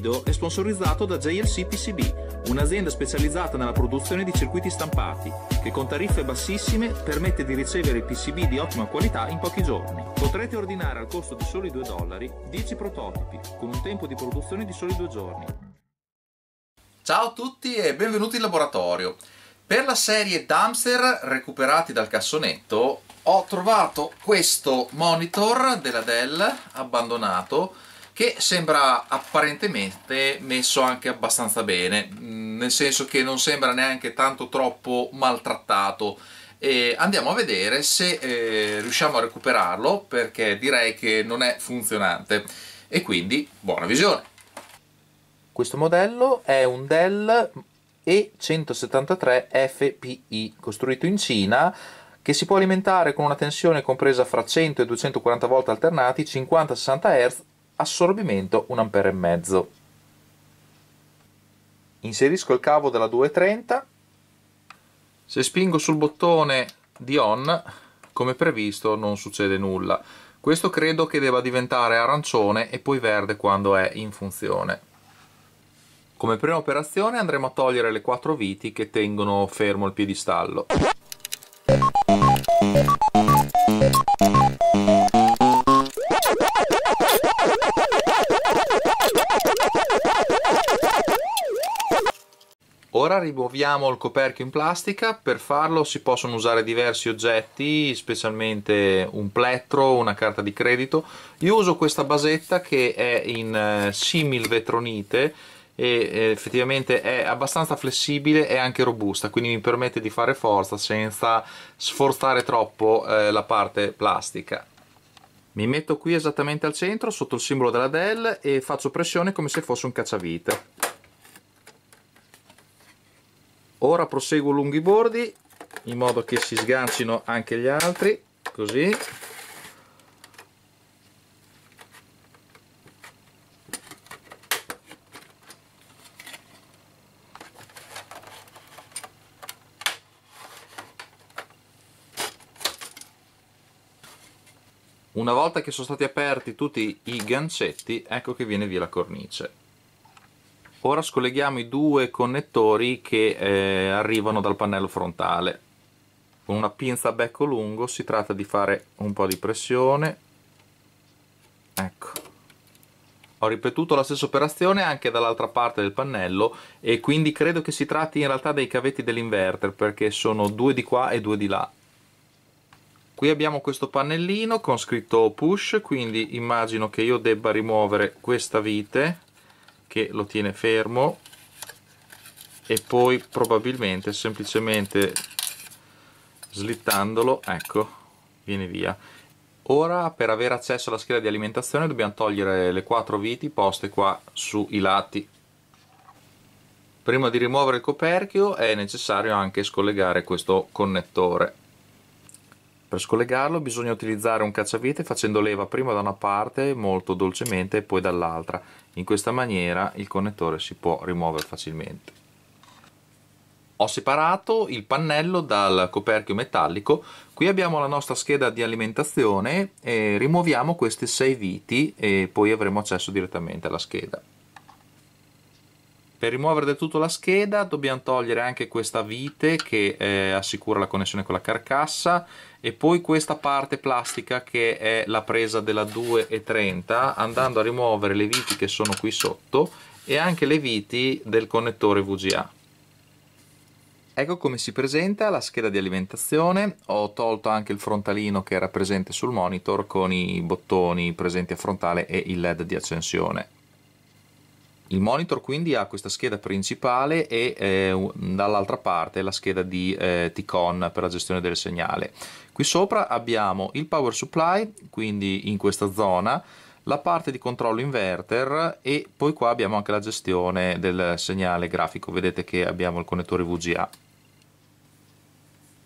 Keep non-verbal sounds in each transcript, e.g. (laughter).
video è sponsorizzato da JLC PCB, un'azienda specializzata nella produzione di circuiti stampati, che con tariffe bassissime permette di ricevere PCB di ottima qualità in pochi giorni. Potrete ordinare al costo di soli 2 dollari 10 prototipi, con un tempo di produzione di soli 2 giorni. Ciao a tutti e benvenuti in laboratorio. Per la serie Dumpster recuperati dal cassonetto ho trovato questo monitor della Dell abbandonato che sembra apparentemente messo anche abbastanza bene, mm, nel senso che non sembra neanche tanto troppo maltrattato. E andiamo a vedere se eh, riusciamo a recuperarlo perché direi che non è funzionante e quindi buona visione. Questo modello è un Dell E173 FPI costruito in Cina che si può alimentare con una tensione compresa fra 100 e 240 volt alternati, 50-60 Hz assorbimento 1,5 A. Inserisco il cavo della 230. Se spingo sul bottone di on, come previsto, non succede nulla. Questo credo che debba diventare arancione e poi verde quando è in funzione. Come prima operazione andremo a togliere le quattro viti che tengono fermo il piedistallo. Ora rimuoviamo il coperchio in plastica, per farlo si possono usare diversi oggetti, specialmente un plettro, una carta di credito. Io uso questa basetta che è in eh, simil vetronite e eh, effettivamente è abbastanza flessibile e anche robusta, quindi mi permette di fare forza senza sforzare troppo eh, la parte plastica. Mi metto qui esattamente al centro, sotto il simbolo della Dell e faccio pressione come se fosse un cacciavite ora proseguo lungo i bordi in modo che si sgancino anche gli altri così Una volta che sono stati aperti tutti i gancetti, ecco che viene via la cornice ora scolleghiamo i due connettori che eh, arrivano dal pannello frontale con una pinza a becco lungo si tratta di fare un po' di pressione ecco ho ripetuto la stessa operazione anche dall'altra parte del pannello e quindi credo che si tratti in realtà dei cavetti dell'inverter perché sono due di qua e due di là qui abbiamo questo pannellino con scritto push quindi immagino che io debba rimuovere questa vite che lo tiene fermo e poi probabilmente semplicemente slittandolo ecco viene via ora per avere accesso alla scheda di alimentazione dobbiamo togliere le quattro viti poste qua sui lati prima di rimuovere il coperchio è necessario anche scollegare questo connettore per scollegarlo bisogna utilizzare un cacciavite facendo leva prima da una parte molto dolcemente e poi dall'altra. In questa maniera il connettore si può rimuovere facilmente. Ho separato il pannello dal coperchio metallico. Qui abbiamo la nostra scheda di alimentazione e rimuoviamo queste 6 viti e poi avremo accesso direttamente alla scheda per rimuovere del tutto la scheda dobbiamo togliere anche questa vite che eh, assicura la connessione con la carcassa e poi questa parte plastica che è la presa della 230 andando a rimuovere le viti che sono qui sotto e anche le viti del connettore VGA. Ecco come si presenta la scheda di alimentazione, ho tolto anche il frontalino che era presente sul monitor con i bottoni presenti a frontale e il led di accensione. Il monitor quindi ha questa scheda principale e eh, dall'altra parte la scheda di eh, T-Con per la gestione del segnale. Qui sopra abbiamo il power supply, quindi in questa zona, la parte di controllo inverter e poi qua abbiamo anche la gestione del segnale grafico, vedete che abbiamo il connettore VGA.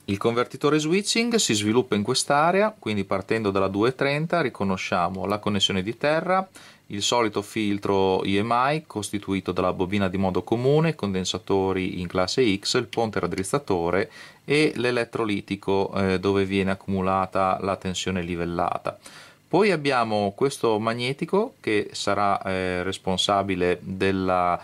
Il convertitore switching si sviluppa in quest'area, quindi partendo dalla 230 riconosciamo la connessione di terra, il solito filtro EMI costituito dalla bobina di modo comune, condensatori in classe X, il ponte raddrizzatore e l'elettrolitico eh, dove viene accumulata la tensione livellata. Poi abbiamo questo magnetico che sarà eh, responsabile della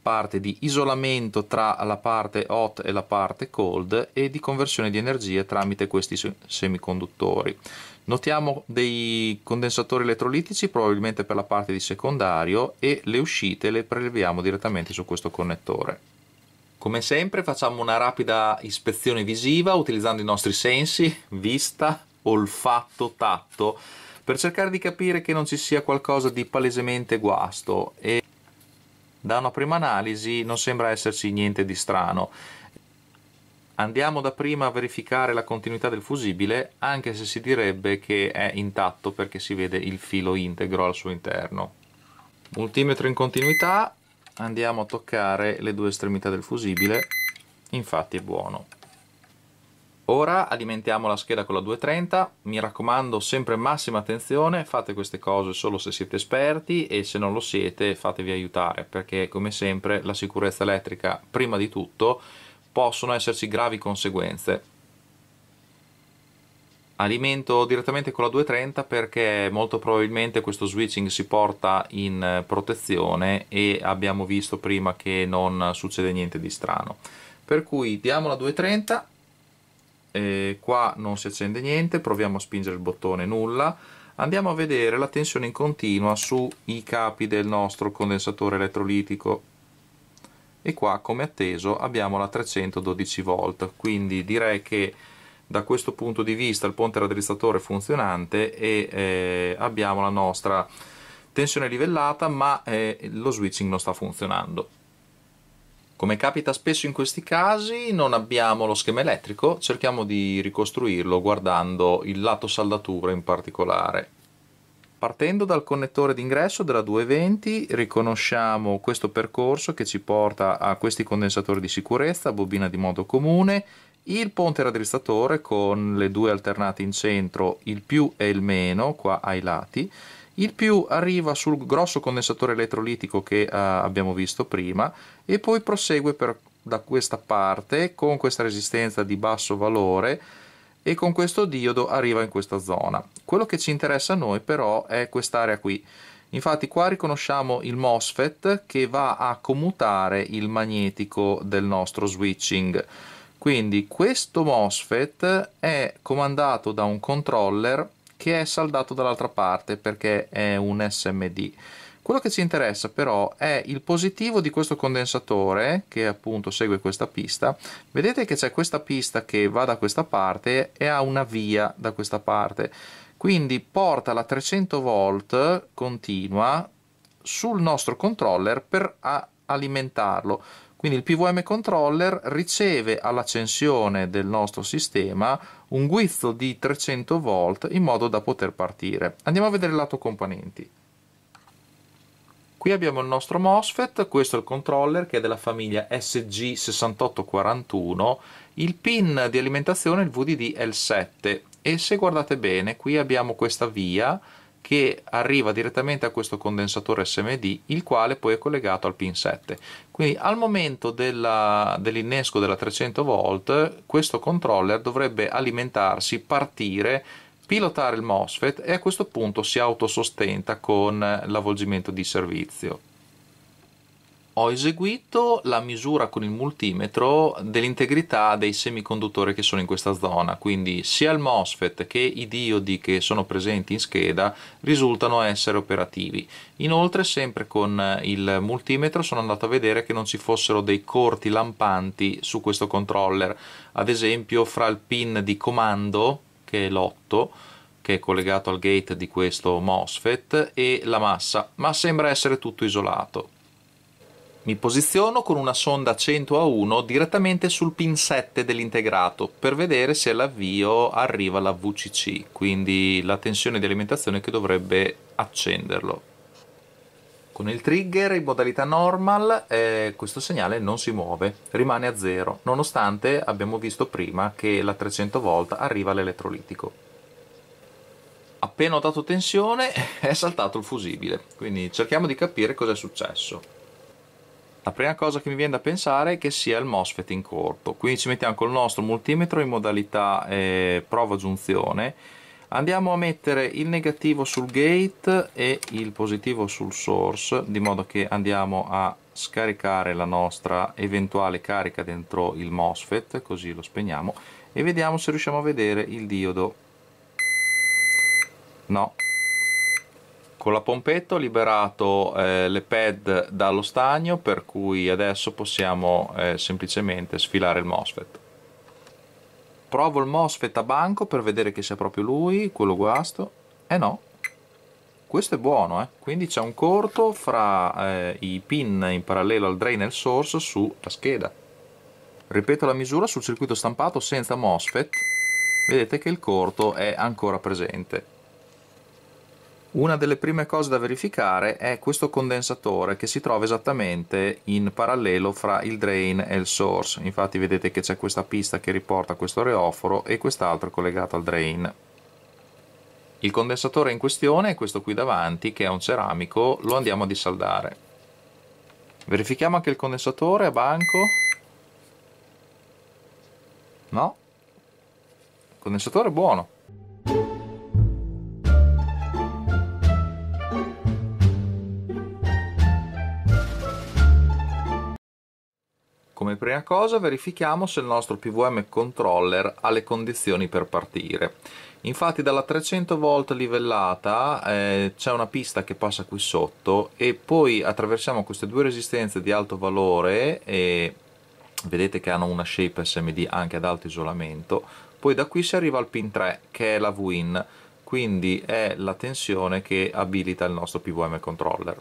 parte di isolamento tra la parte hot e la parte cold e di conversione di energia tramite questi semiconduttori. Notiamo dei condensatori elettrolitici probabilmente per la parte di secondario e le uscite le preleviamo direttamente su questo connettore. Come sempre facciamo una rapida ispezione visiva utilizzando i nostri sensi, vista, olfatto, tatto, per cercare di capire che non ci sia qualcosa di palesemente guasto e da una prima analisi non sembra esserci niente di strano. Andiamo da prima a verificare la continuità del fusibile, anche se si direbbe che è intatto perché si vede il filo integro al suo interno. Multimetro in continuità, andiamo a toccare le due estremità del fusibile, infatti è buono. Ora alimentiamo la scheda con la 230, mi raccomando sempre massima attenzione, fate queste cose solo se siete esperti e se non lo siete fatevi aiutare perché come sempre la sicurezza elettrica prima di tutto possono esserci gravi conseguenze. Alimento direttamente con la 230 perché molto probabilmente questo switching si porta in eh, protezione e abbiamo visto prima che non succede niente di strano. Per cui diamo la 230 e qua non si accende niente proviamo a spingere il bottone nulla andiamo a vedere la tensione in continua sui capi del nostro condensatore elettrolitico e qua come atteso abbiamo la 312 volt quindi direi che da questo punto di vista il ponte raddrizzatore è funzionante e eh, abbiamo la nostra tensione livellata ma eh, lo switching non sta funzionando come capita spesso in questi casi, non abbiamo lo schema elettrico, cerchiamo di ricostruirlo guardando il lato saldatura in particolare. Partendo dal connettore d'ingresso della 220 riconosciamo questo percorso che ci porta a questi condensatori di sicurezza, bobina di modo comune, il ponte raddrizzatore con le due alternate in centro, il più e il meno, qua ai lati, il più arriva sul grosso condensatore elettrolitico che eh, abbiamo visto prima e poi prosegue per, da questa parte con questa resistenza di basso valore e con questo diodo arriva in questa zona. Quello che ci interessa a noi però è quest'area qui. Infatti qua riconosciamo il MOSFET che va a commutare il magnetico del nostro switching. Quindi questo MOSFET è comandato da un controller che è saldato dall'altra parte perché è un SMD. Quello che ci interessa però è il positivo di questo condensatore che appunto segue questa pista. Vedete che c'è questa pista che va da questa parte e ha una via da questa parte. Quindi porta la 300 volt continua sul nostro controller per alimentarlo. Quindi il PVM controller riceve all'accensione del nostro sistema un guizzo di 300 volt in modo da poter partire. Andiamo a vedere il lato componenti. Qui abbiamo il nostro MOSFET, questo è il controller che è della famiglia SG6841, il pin di alimentazione è il VDD è il 7 e se guardate bene qui abbiamo questa via che arriva direttamente a questo condensatore SMD, il quale poi è collegato al pin 7. Quindi al momento dell'innesco della 300 v questo controller dovrebbe alimentarsi, partire, pilotare il MOSFET e a questo punto si autosostenta con l'avvolgimento di servizio ho eseguito la misura con il multimetro dell'integrità dei semiconduttori che sono in questa zona, quindi sia il MOSFET che i diodi che sono presenti in scheda risultano essere operativi. Inoltre sempre con il multimetro sono andato a vedere che non ci fossero dei corti lampanti su questo controller, ad esempio fra il pin di comando, che è l'8, che è collegato al gate di questo MOSFET, e la massa, ma sembra essere tutto isolato. Mi posiziono con una sonda 100 a 1 direttamente sul pin 7 dell'integrato per vedere se all'avvio arriva la VCC, quindi la tensione di alimentazione che dovrebbe accenderlo. Con il trigger in modalità normal eh, questo segnale non si muove, rimane a zero, nonostante abbiamo visto prima che la 300 V arriva all'elettrolitico appena ho dato tensione (laughs) è saltato il fusibile quindi cerchiamo di capire cosa è successo la prima cosa che mi viene da pensare è che sia il MOSFET in corto quindi ci mettiamo col nostro multimetro in modalità eh, prova giunzione andiamo a mettere il negativo sul gate e il positivo sul source di modo che andiamo a scaricare la nostra eventuale carica dentro il MOSFET così lo spegniamo e vediamo se riusciamo a vedere il diodo no con la pompetta ho liberato eh, le pad dallo stagno per cui adesso possiamo eh, semplicemente sfilare il MOSFET provo il MOSFET a banco per vedere che sia proprio lui quello guasto e eh no questo è buono eh? quindi c'è un corto fra eh, i pin in parallelo al drain e il source sulla scheda ripeto la misura sul circuito stampato senza MOSFET vedete che il corto è ancora presente una delle prime cose da verificare è questo condensatore che si trova esattamente in parallelo fra il drain e il source, infatti vedete che c'è questa pista che riporta questo reoforo e quest'altro collegato al drain. Il condensatore in questione è questo qui davanti che è un ceramico, lo andiamo a dissaldare. Verifichiamo anche il condensatore a banco. No? Il condensatore è buono. come prima cosa verifichiamo se il nostro PVM controller ha le condizioni per partire. Infatti dalla 300 volt livellata eh, c'è una pista che passa qui sotto e poi attraversiamo queste due resistenze di alto valore e vedete che hanno una shape SMD anche ad alto isolamento poi da qui si arriva al pin 3 che è la WIN, quindi è la tensione che abilita il nostro PVM controller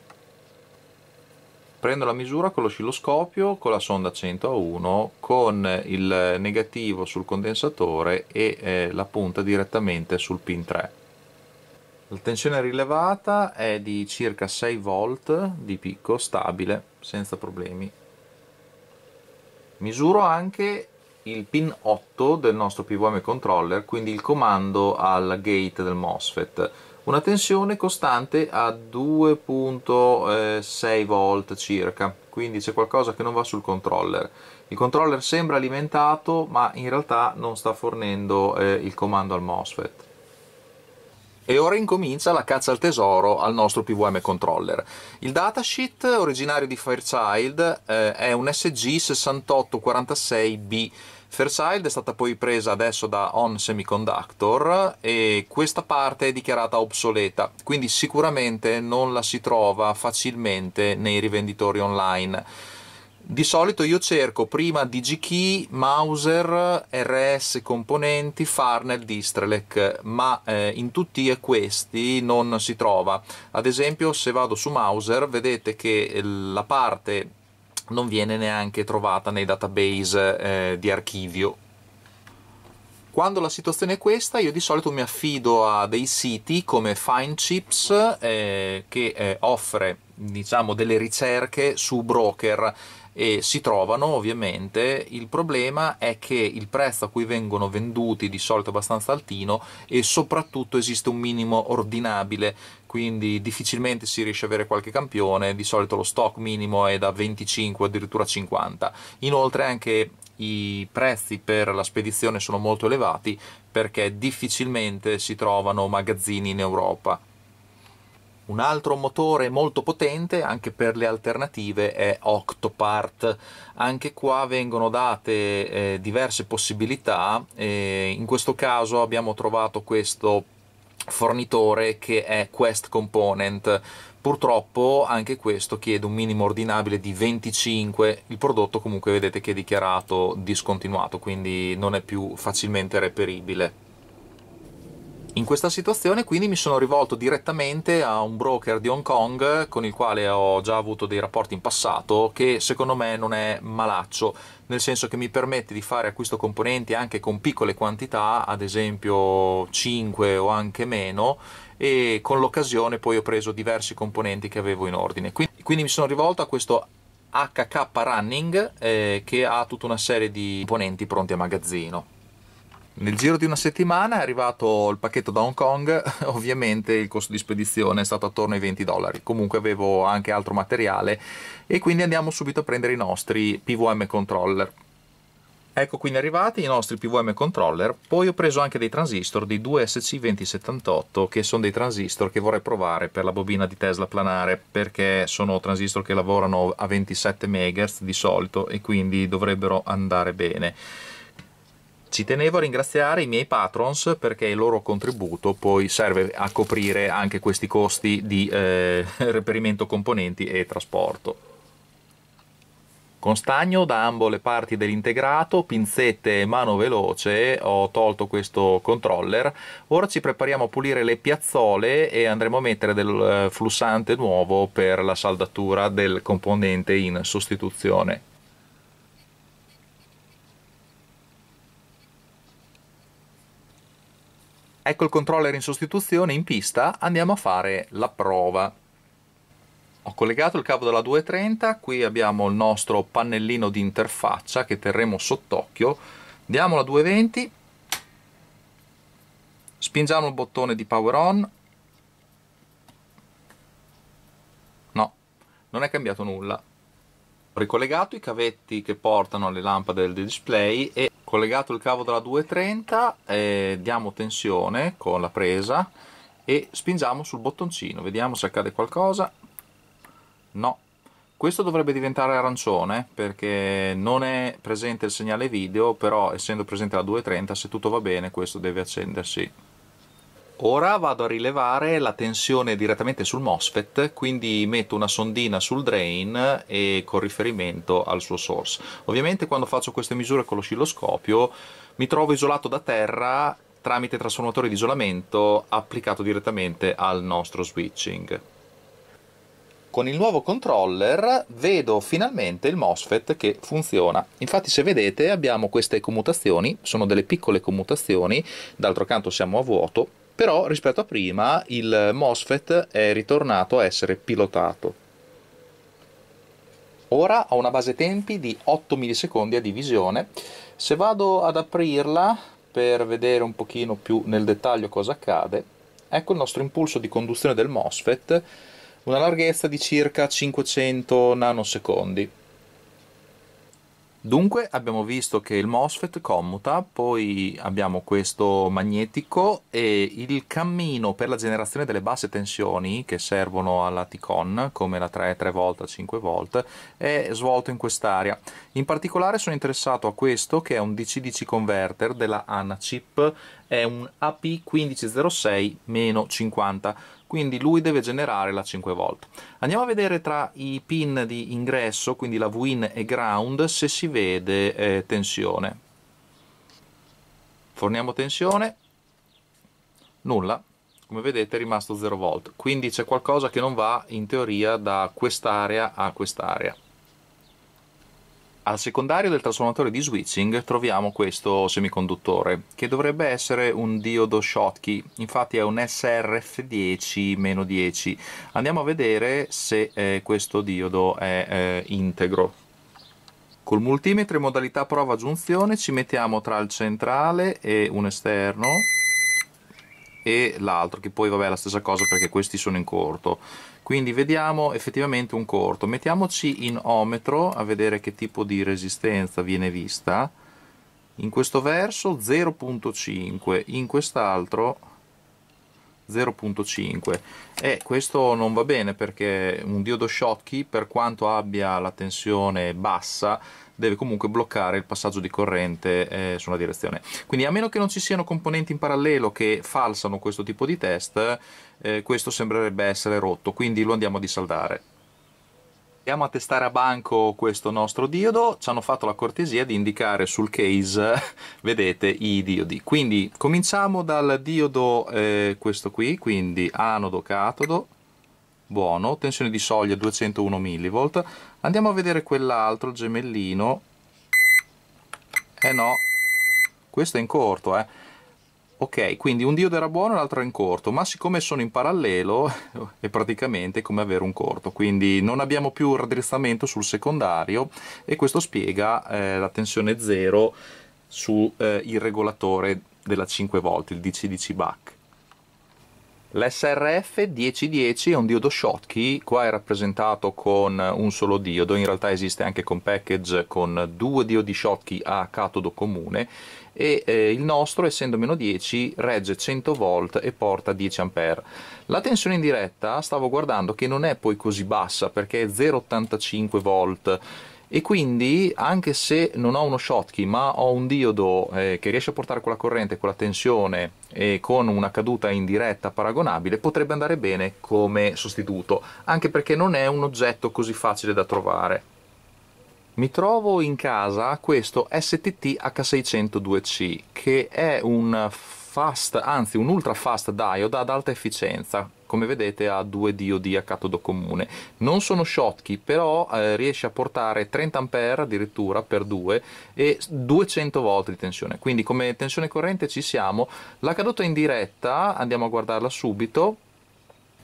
prendo la misura con l'oscilloscopio, con la sonda 101, con il negativo sul condensatore e eh, la punta direttamente sul pin 3. La tensione rilevata è di circa 6 V di picco, stabile, senza problemi. Misuro anche il pin 8 del nostro PWM controller, quindi il comando al gate del MOSFET una tensione costante a 2.6 volt circa quindi c'è qualcosa che non va sul controller il controller sembra alimentato ma in realtà non sta fornendo eh, il comando al MOSFET e ora incomincia la caccia al tesoro al nostro PVM controller. Il datasheet originario di Fairchild eh, è un SG6846B Fairchild è stata poi presa adesso da On Semiconductor e questa parte è dichiarata obsoleta, quindi sicuramente non la si trova facilmente nei rivenditori online. Di solito io cerco prima DigiKey, Mauser, RS componenti, Farnell, Distrelec, ma eh, in tutti e questi non si trova. Ad esempio se vado su Mauser vedete che la parte non viene neanche trovata nei database eh, di archivio quando la situazione è questa io di solito mi affido a dei siti come FindChips eh, che eh, offre diciamo delle ricerche su broker e si trovano ovviamente il problema è che il prezzo a cui vengono venduti di solito è abbastanza altino e soprattutto esiste un minimo ordinabile quindi difficilmente si riesce ad avere qualche campione di solito lo stock minimo è da 25 addirittura 50 inoltre anche i prezzi per la spedizione sono molto elevati perché difficilmente si trovano magazzini in Europa. Un altro motore molto potente anche per le alternative è Octopart, anche qua vengono date eh, diverse possibilità, eh, in questo caso abbiamo trovato questo fornitore che è Quest Component, purtroppo anche questo chiede un minimo ordinabile di 25 il prodotto comunque vedete che è dichiarato discontinuato quindi non è più facilmente reperibile in questa situazione quindi mi sono rivolto direttamente a un broker di Hong Kong con il quale ho già avuto dei rapporti in passato che secondo me non è malaccio, nel senso che mi permette di fare acquisto componenti anche con piccole quantità, ad esempio 5 o anche meno, e con l'occasione poi ho preso diversi componenti che avevo in ordine. Quindi, quindi mi sono rivolto a questo HK Running eh, che ha tutta una serie di componenti pronti a magazzino. Nel giro di una settimana è arrivato il pacchetto da Hong Kong, (laughs) ovviamente il costo di spedizione è stato attorno ai 20 dollari, comunque avevo anche altro materiale e quindi andiamo subito a prendere i nostri PVM controller. Ecco quindi arrivati i nostri PVM controller, poi ho preso anche dei transistor di 2SC2078 che sono dei transistor che vorrei provare per la bobina di Tesla planare perché sono transistor che lavorano a 27 MHz di solito e quindi dovrebbero andare bene. Ci tenevo a ringraziare i miei patrons perché il loro contributo poi serve a coprire anche questi costi di eh, (laughs) reperimento componenti e trasporto. Con stagno da ambo le parti dell'integrato, pinzette e mano veloce ho tolto questo controller. Ora ci prepariamo a pulire le piazzole e andremo a mettere del eh, flussante nuovo per la saldatura del componente in sostituzione. Ecco il controller in sostituzione in pista, andiamo a fare la prova. Ho collegato il cavo della 230, qui abbiamo il nostro pannellino di interfaccia che terremo sott'occhio. Diamo la 220, spingiamo il bottone di power on. No, non è cambiato nulla. Ho ricollegato i cavetti che portano le lampade del display e collegato il cavo della 230 eh, diamo tensione con la presa e spingiamo sul bottoncino vediamo se accade qualcosa no questo dovrebbe diventare arancione perché non è presente il segnale video però essendo presente la 230 se tutto va bene questo deve accendersi Ora vado a rilevare la tensione direttamente sul MOSFET, quindi metto una sondina sul drain e con riferimento al suo source. Ovviamente quando faccio queste misure con l'oscilloscopio mi trovo isolato da terra tramite trasformatore di isolamento applicato direttamente al nostro switching. Con il nuovo controller vedo finalmente il MOSFET che funziona. Infatti se vedete abbiamo queste commutazioni, sono delle piccole commutazioni, d'altro canto siamo a vuoto, però rispetto a prima il MOSFET è ritornato a essere pilotato. Ora ho una base tempi di 8 millisecondi a divisione, se vado ad aprirla per vedere un pochino più nel dettaglio cosa accade, ecco il nostro impulso di conduzione del MOSFET, una larghezza di circa 500 nanosecondi. Dunque abbiamo visto che il MOSFET commuta, poi abbiamo questo magnetico e il cammino per la generazione delle basse tensioni che servono alla t come la 3, 3V, 5V è svolto in quest'area. In particolare sono interessato a questo che è un DC-DC converter della ANACHIP, è un AP1506-50 quindi lui deve generare la 5 volt. Andiamo a vedere tra i pin di ingresso, quindi la Win e ground, se si vede eh, tensione. Forniamo tensione, nulla, come vedete è rimasto 0 volt, quindi c'è qualcosa che non va in teoria da quest'area a quest'area. Al secondario del trasformatore di switching troviamo questo semiconduttore, che dovrebbe essere un diodo Schottky, infatti è un SRF10-10. Andiamo a vedere se eh, questo diodo è eh, integro. Col multimetro in modalità prova-giunzione ci mettiamo tra il centrale e un esterno e l'altro che poi vabbè è la stessa cosa perché questi sono in corto quindi vediamo effettivamente un corto mettiamoci in ohmetro a vedere che tipo di resistenza viene vista in questo verso 0.5 in quest'altro 0.5 e eh, questo non va bene perché un diodo Schottky per quanto abbia la tensione bassa deve comunque bloccare il passaggio di corrente eh, su una direzione. Quindi a meno che non ci siano componenti in parallelo che falsano questo tipo di test, eh, questo sembrerebbe essere rotto, quindi lo andiamo a disaldare. Andiamo a testare a banco questo nostro diodo, ci hanno fatto la cortesia di indicare sul case, (laughs) vedete, i diodi. Quindi cominciamo dal diodo, eh, questo qui, quindi anodo, catodo, buono, tensione di soglia 201 mV. Andiamo a vedere quell'altro, gemellino. Eh no, questo è in corto, eh. Ok, quindi un diodo era buono e l'altro era in corto, ma siccome sono in parallelo (laughs) è praticamente come avere un corto, quindi non abbiamo più il raddrizzamento sul secondario e questo spiega eh, la tensione 0 sul eh, regolatore della 5 volt, il dc DCDC BAC. L'SRF 1010 è un diodo Schottky, qua è rappresentato con un solo diodo, in realtà esiste anche con package con due diodi Schottky a catodo comune e eh, il nostro, essendo meno 10, regge 100 volt e porta 10 A. La tensione in diretta stavo guardando che non è poi così bassa perché è 0,85 volt e quindi anche se non ho uno Schottky ma ho un diodo eh, che riesce a portare quella corrente, quella tensione e con una caduta indiretta paragonabile potrebbe andare bene come sostituto anche perché non è un oggetto così facile da trovare mi trovo in casa questo STT H602C che è un fast, anzi un ultra fast diode ad alta efficienza come vedete ha due diodi a catodo comune. Non sono Schottky, però eh, riesce a portare 30 A addirittura per 2 e 200 volt di tensione. Quindi come tensione corrente ci siamo. La caduta in diretta, andiamo a guardarla subito,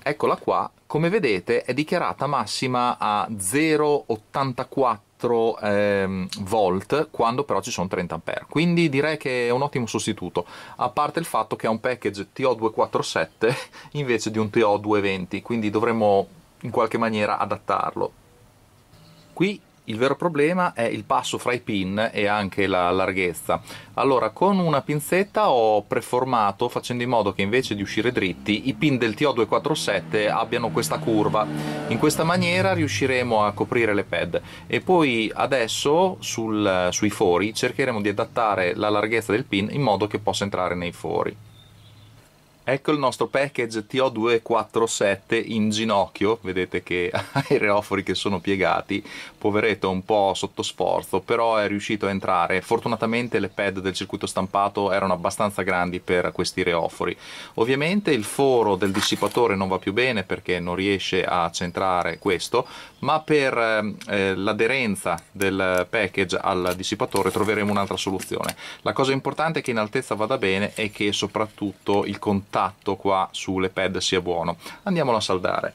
eccola qua, come vedete è dichiarata massima a 0,84 4 ehm, volt quando però ci sono 30 ampere quindi direi che è un ottimo sostituto a parte il fatto che è un package TO247 (laughs) invece di un TO220 quindi dovremmo in qualche maniera adattarlo qui il vero problema è il passo fra i pin e anche la larghezza allora con una pinzetta ho preformato facendo in modo che invece di uscire dritti i pin del TO247 abbiano questa curva in questa maniera riusciremo a coprire le pad e poi adesso sul, sui fori cercheremo di adattare la larghezza del pin in modo che possa entrare nei fori Ecco il nostro package TO247 in ginocchio, vedete che ha (laughs) i reofori che sono piegati, poveretto un po' sotto sforzo, però è riuscito a entrare. Fortunatamente le pad del circuito stampato erano abbastanza grandi per questi reofori. Ovviamente il foro del dissipatore non va più bene perché non riesce a centrare questo, ma per eh, eh l'aderenza del package al dissipatore troveremo un'altra soluzione. La cosa importante è che in altezza vada bene e che soprattutto il contatto qua sulle pad sia buono. Andiamolo a saldare.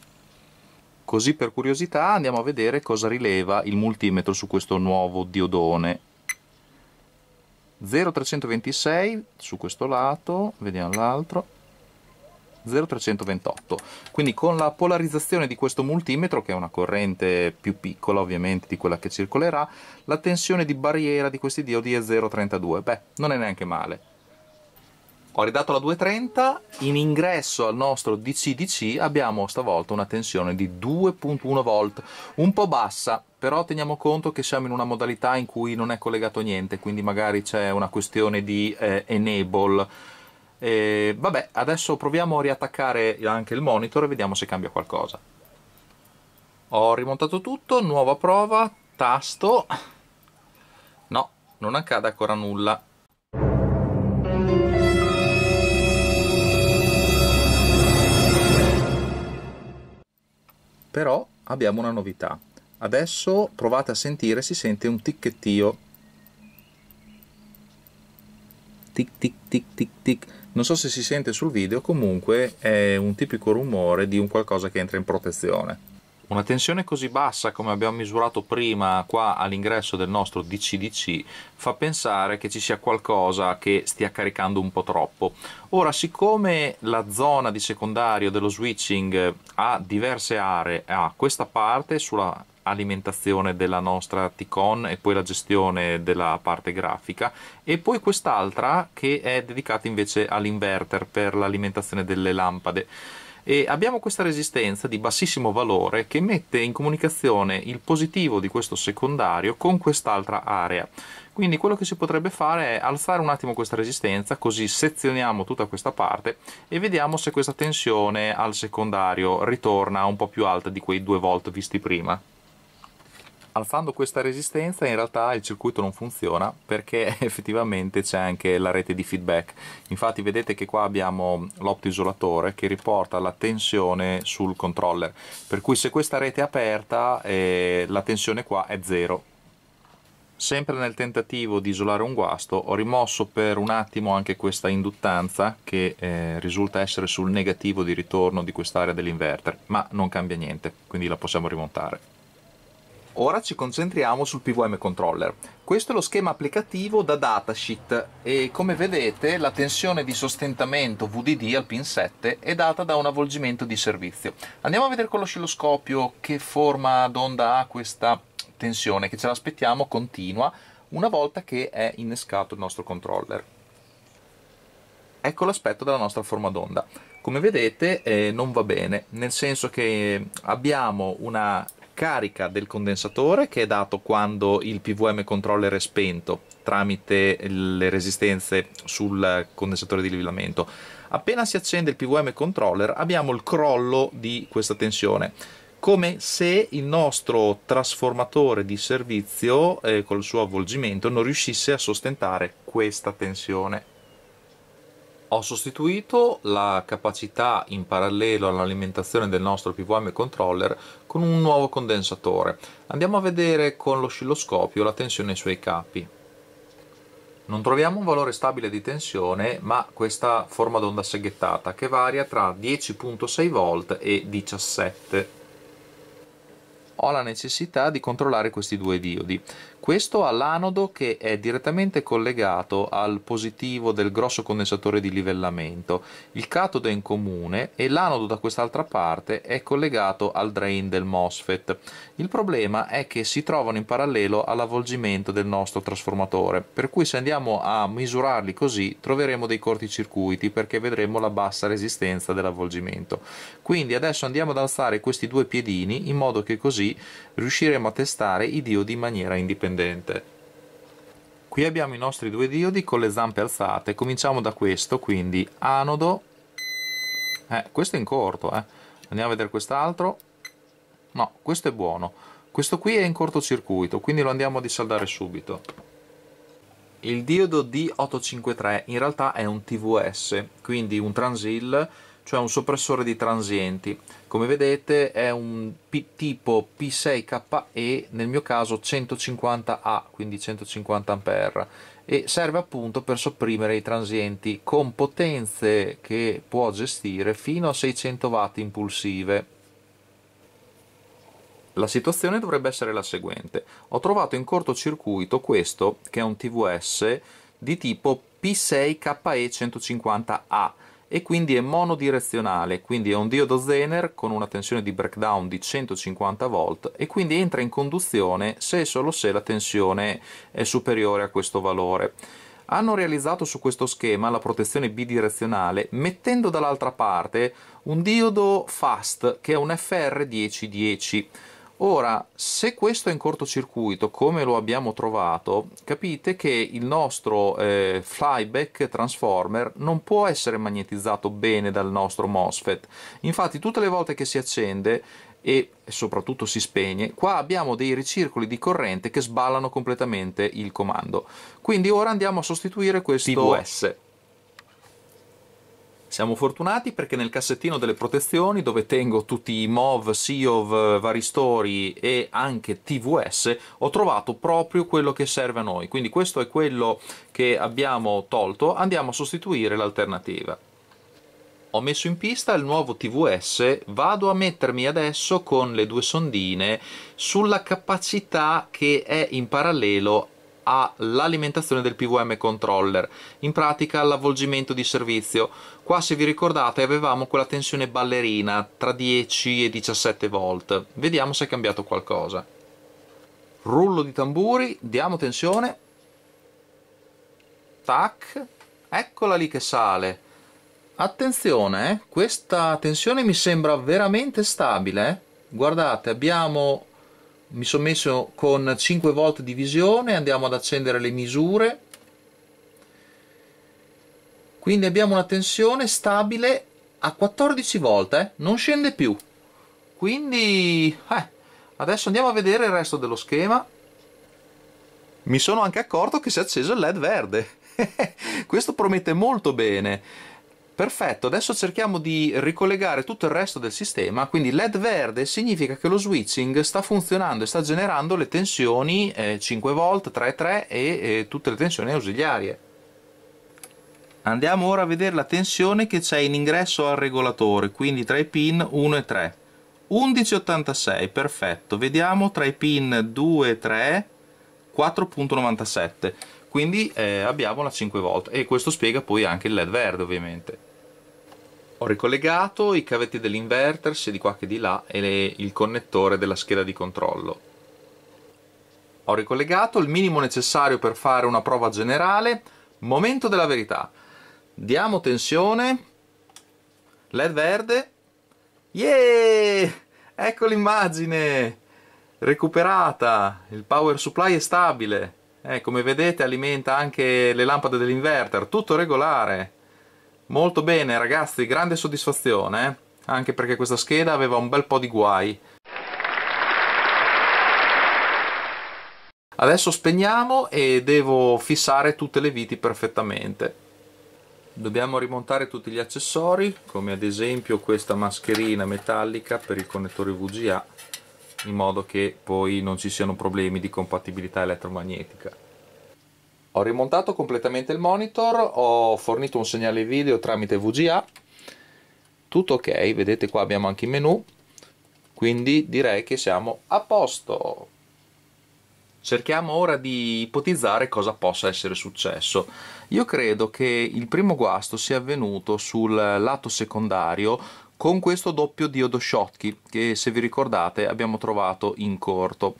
Così per curiosità andiamo a vedere cosa rileva il multimetro su questo nuovo diodone. 0,326 su questo lato, vediamo l'altro, 0,328. Quindi con la polarizzazione di questo multimetro, che è una corrente più piccola ovviamente di quella che circolerà, la tensione di barriera di questi diodi è 0,32. Beh, non è neanche male ho ridato la 230, in ingresso al nostro DCDC abbiamo stavolta una tensione di 2.1 volt, un po' bassa, però teniamo conto che siamo in una modalità in cui non è collegato niente, quindi magari c'è una questione di eh, enable. E, vabbè, adesso proviamo a riattaccare anche il monitor e vediamo se cambia qualcosa. Ho rimontato tutto, nuova prova, tasto... No, non accade ancora nulla però abbiamo una novità adesso provate a sentire si sente un ticchettio tic tic tic tic tic non so se si sente sul video comunque è un tipico rumore di un qualcosa che entra in protezione una tensione così bassa come abbiamo misurato prima qua all'ingresso del nostro DCDC fa pensare che ci sia qualcosa che stia caricando un po' troppo. Ora, siccome la zona di secondario dello switching eh, ha diverse aree, ha questa parte sulla alimentazione della nostra T-Con e poi la gestione della parte grafica e poi quest'altra che è dedicata invece all'inverter per l'alimentazione delle lampade e abbiamo questa resistenza di bassissimo valore che mette in comunicazione il positivo di questo secondario con quest'altra area. Quindi quello che si potrebbe fare è alzare un attimo questa resistenza, così sezioniamo tutta questa parte e vediamo se questa tensione al secondario ritorna un po' più alta di quei 2 volt visti prima alzando questa resistenza in realtà il circuito non funziona perché (laughs) effettivamente c'è anche la rete di feedback infatti vedete che qua abbiamo l'optoisolatore che riporta la tensione sul controller per cui se questa rete è aperta eh, la tensione qua è zero sempre nel tentativo di isolare un guasto ho rimosso per un attimo anche questa induttanza che eh, risulta essere sul negativo di ritorno di quest'area dell'inverter ma non cambia niente quindi la possiamo rimontare Ora ci concentriamo sul PVM controller. Questo è lo schema applicativo da datasheet e come vedete la tensione di sostentamento VDD al pin 7 è data da un avvolgimento di servizio. Andiamo a vedere con l'oscilloscopio che forma d'onda ha questa tensione che ce l'aspettiamo continua una volta che è innescato il nostro controller. Ecco l'aspetto della nostra forma d'onda. Come vedete eh, non va bene, nel senso che abbiamo una carica del condensatore che è dato quando il PVM controller è spento tramite le resistenze sul condensatore di livellamento. Appena si accende il PVM controller abbiamo il crollo di questa tensione come se il nostro trasformatore di servizio eh, col suo avvolgimento non riuscisse a sostentare questa tensione ho sostituito la capacità in parallelo all'alimentazione del nostro PVM controller con un nuovo condensatore. Andiamo a vedere con l'oscilloscopio la tensione sui capi. Non troviamo un valore stabile di tensione, ma questa forma d'onda seghettata che varia tra 10.6 V e 17 ho la necessità di controllare questi due diodi questo ha l'anodo che è direttamente collegato al positivo del grosso condensatore di livellamento, il catodo è in comune e l'anodo da quest'altra parte è collegato al drain del MOSFET. Il problema è che si trovano in parallelo all'avvolgimento del nostro trasformatore, per cui se andiamo a misurarli così troveremo dei corticircuiti perché vedremo la bassa resistenza dell'avvolgimento. Quindi adesso andiamo ad alzare questi due piedini in modo che così riusciremo a testare i diodi in maniera indipendente pendente. Qui abbiamo i nostri due diodi con le zampe alzate, cominciamo da questo, quindi anodo, eh, questo è in corto, eh. andiamo a vedere quest'altro, no, questo è buono, questo qui è in cortocircuito, quindi lo andiamo a dissaldare subito. Il diodo D853 in realtà è un TVS, quindi un transil cioè un soppressore di transienti. Come vedete è un P tipo P6KE, nel mio caso 150A, quindi 150A, e serve appunto per sopprimere i transienti con potenze che può gestire fino a 600 W impulsive. La situazione dovrebbe essere la seguente. Ho trovato in cortocircuito questo, che è un TVS di tipo P6KE150A, e quindi è monodirezionale, quindi è un diodo Zener con una tensione di breakdown di 150 volt e quindi entra in conduzione se e solo se la tensione è superiore a questo valore. Hanno realizzato su questo schema la protezione bidirezionale mettendo dall'altra parte un diodo FAST che è un FR1010. Ora, se questo è in cortocircuito, come lo abbiamo trovato, capite che il nostro eh, flyback transformer non può essere magnetizzato bene dal nostro MOSFET. Infatti tutte le volte che si accende e soprattutto si spegne, qua abbiamo dei ricircoli di corrente che sballano completamente il comando. Quindi ora andiamo a sostituire questo TVS. Siamo fortunati perché nel cassettino delle protezioni, dove tengo tutti i MOV, SEOV, Varistori e anche TVS, ho trovato proprio quello che serve a noi. Quindi questo è quello che abbiamo tolto, andiamo a sostituire l'alternativa. Ho messo in pista il nuovo TVS, vado a mettermi adesso con le due sondine sulla capacità che è in parallelo all'alimentazione del PVM controller, in pratica all'avvolgimento di servizio. Qua se vi ricordate avevamo quella tensione ballerina tra 10 e 17 volt, vediamo se è cambiato qualcosa. Rullo di tamburi, diamo tensione, tac, eccola lì che sale. Attenzione, eh? questa tensione mi sembra veramente stabile. Eh. Guardate, abbiamo mi sono messo con 5 volt di visione andiamo ad accendere le misure quindi abbiamo una tensione stabile a 14 volt eh? non scende più quindi eh, adesso andiamo a vedere il resto dello schema mi sono anche accorto che si è acceso il led verde (laughs) questo promette molto bene Perfetto, adesso cerchiamo di ricollegare tutto il resto del sistema, quindi LED verde significa che lo switching sta funzionando e sta generando le tensioni eh, 5V, 3,3 e eh, tutte le tensioni ausiliarie. Andiamo ora a vedere la tensione che c'è in ingresso al regolatore, quindi tra i pin 1 e 3. 11,86, perfetto, vediamo tra i pin 2 e 3, 4,97 quindi eh, abbiamo la 5 v e questo spiega poi anche il led verde ovviamente ho ricollegato i cavetti dell'inverter sia di qua che di là e le, il connettore della scheda di controllo. Ho ricollegato il minimo necessario per fare una prova generale. Momento della verità. Diamo tensione. LED verde. Yeah! Ecco l'immagine! Recuperata! Il power supply è stabile. Eh, come vedete alimenta anche le lampade dell'inverter. Tutto regolare. Molto bene ragazzi, grande soddisfazione, eh? anche perché questa scheda aveva un bel po' di guai. Adesso spegniamo e devo fissare tutte le viti perfettamente. Dobbiamo rimontare tutti gli accessori, come ad esempio questa mascherina metallica per il connettore VGA, in modo che poi non ci siano problemi di compatibilità elettromagnetica ho rimontato completamente il monitor ho fornito un segnale video tramite VGA tutto ok vedete qua abbiamo anche i menu quindi direi che siamo a posto cerchiamo ora di ipotizzare cosa possa essere successo io credo che il primo guasto sia avvenuto sul lato secondario con questo doppio diodo Schottky che se vi ricordate abbiamo trovato in corto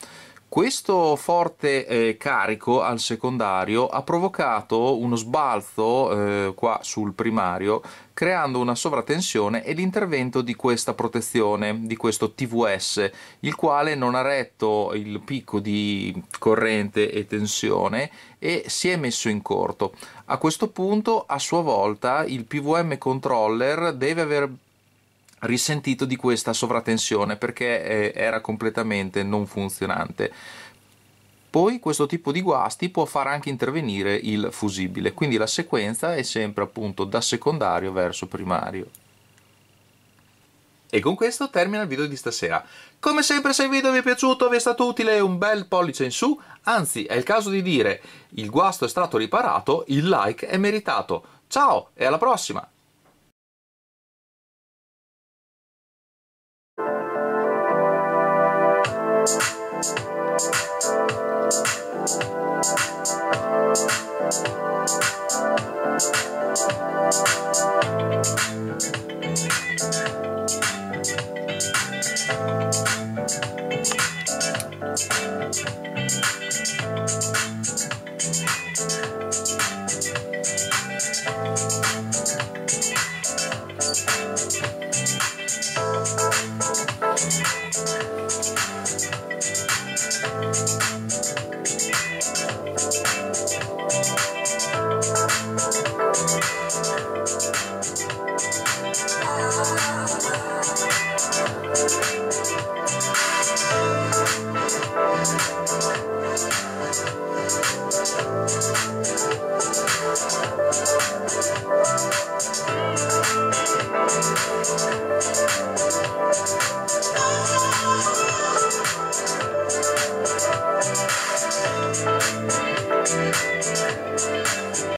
questo forte eh, carico al secondario ha provocato uno sbalzo eh, qua sul primario creando una sovratensione e l'intervento di questa protezione, di questo TVS, il quale non ha retto il picco di corrente e tensione e si è messo in corto. A questo punto, a sua volta, il PVM controller deve aver risentito di questa sovratensione perché eh, era completamente non funzionante. Poi questo tipo di guasti può far anche intervenire il fusibile, quindi la sequenza è sempre appunto da secondario verso primario. E con questo termina il video di stasera. Come sempre se il video vi è piaciuto, vi è stato utile, un bel pollice in su, anzi è il caso di dire il guasto è stato riparato, il like è meritato. Ciao e alla prossima! Thank you.